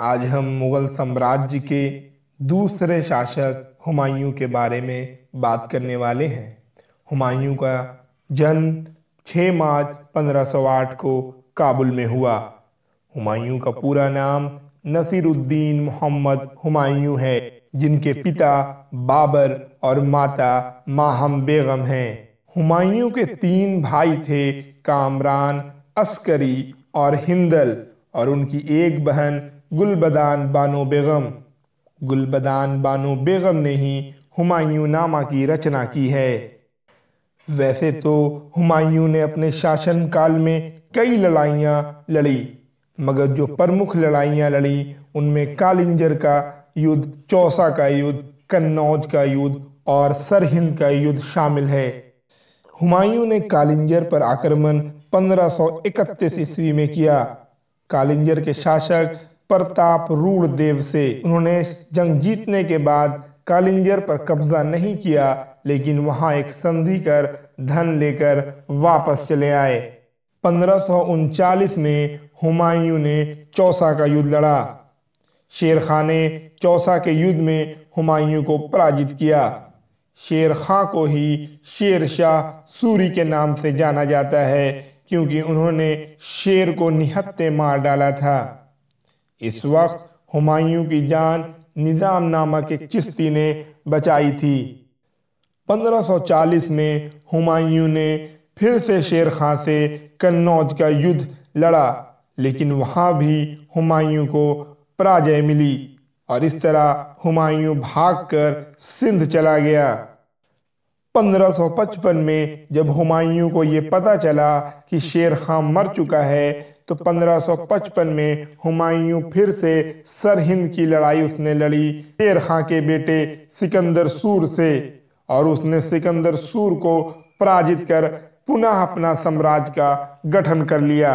आज हम मुगल साम्राज्य के दूसरे शासक हुमायूं के बारे में बात करने वाले हैं हुमायूं का जन्म 6 मार्च 1508 को काबुल में हुआ हुमायूं का पूरा नाम नसीरुद्दीन मोहम्मद हुमायूं है जिनके पिता बाबर और माता माहम बेगम हैं हुमायूं के तीन भाई थे कामरान अस्करी और हिंदल और उनकी एक बहन गुलबदान बानो बेगम गुलबदान बानो बेगम ने ही हुमायूं नामा की रचना की है वैसे तो हुमायूं ने अपने शासन काल में कई लड़ाइयाँ लड़ी मगर जो प्रमुख लड़ाइयाँ लड़ी उनमें कालिंजर का युद्ध चौसा का युद्ध कन्नौज का युद्ध और सरहिंद का युद्ध शामिल है हुमायूं ने कालिंजर पर आक्रमण 1531 ईस्वी में किया कालिंजर के शासक प्रताप रूढ़ देव से उन्होंने जंग जीतने के बाद कालिंजर पर कब्जा नहीं किया लेकिन वहां एक संधि कर धन लेकर वापस चले आए पंद्रह में हुमायूं ने चौसा का युद्ध लड़ा शेर खां ने चौसा के युद्ध में हुमायूं को पराजित किया शेर खां को ही शेर शाह सूरी के नाम से जाना जाता है क्योंकि उन्होंने शेर को निहत्ते मार डाला था इस वक्त हुमायूं की जान निज़ाम नामक एक चिश्ती ने बचाई थी 1540 में हुमायूं ने फिर से शेर खां से कन्नौज का युद्ध लड़ा लेकिन वहां भी हुमायूं को पराजय मिली और इस तरह हुमायूं भागकर सिंध चला गया 1555 में जब हुमायूं को यह पता चला कि शेर खां मर चुका है तो 1555 में हुमायूं फिर से सरहिंद की लड़ाई उसने लड़ी शेर खां के बेटे सिकंदर सूर से और उसने सिकंदर सूर को पराजित कर पुनः अपना साम्राज्य का गठन कर लिया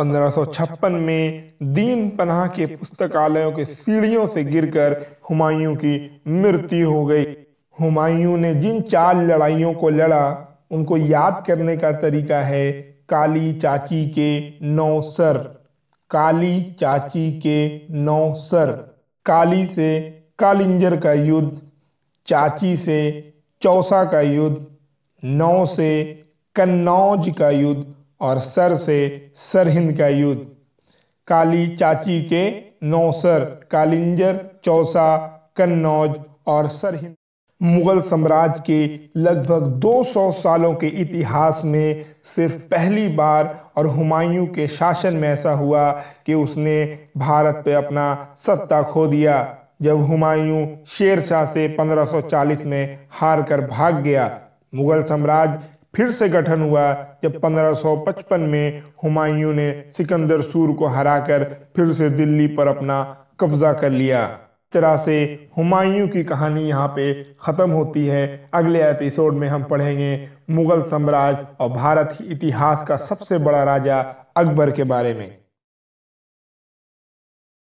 1556 में दीन पनाह के पुस्तकालयों के सीढ़ियों से गिरकर हुमायूं की मृत्यु हो गई हुमायूं ने जिन चार लड़ाइयों को लड़ा उनको याद करने का तरीका है काली चाची के नौ सर काली चाची के नौ सर काली से कालिंजर का युद्ध चाची से चौसा का युद्ध नौ से कन्नौज का युद्ध और सर से सरहिंद का युद्ध काली चाची के नौसर कालिंजर चौसा कन्नौज और सरहिंद मुगल साम्राज्य के लगभग 200 सालों के इतिहास में सिर्फ पहली बार और हुमायूं के शासन में ऐसा हुआ कि उसने भारत पे अपना सत्ता खो दिया जब हुमायूं शेर शाह से 1540 में हार कर भाग गया मुगल साम्राज्य फिर से गठन हुआ जब 1555 में हुमायूं ने सिकंदर सूर को हराकर फिर से दिल्ली पर अपना कब्जा कर लिया तरह से हुमायूं की कहानी यहाँ पे ख़त्म होती है अगले एपिसोड में हम पढ़ेंगे मुगल साम्राज्य और भारत इतिहास का सबसे बड़ा राजा अकबर के बारे में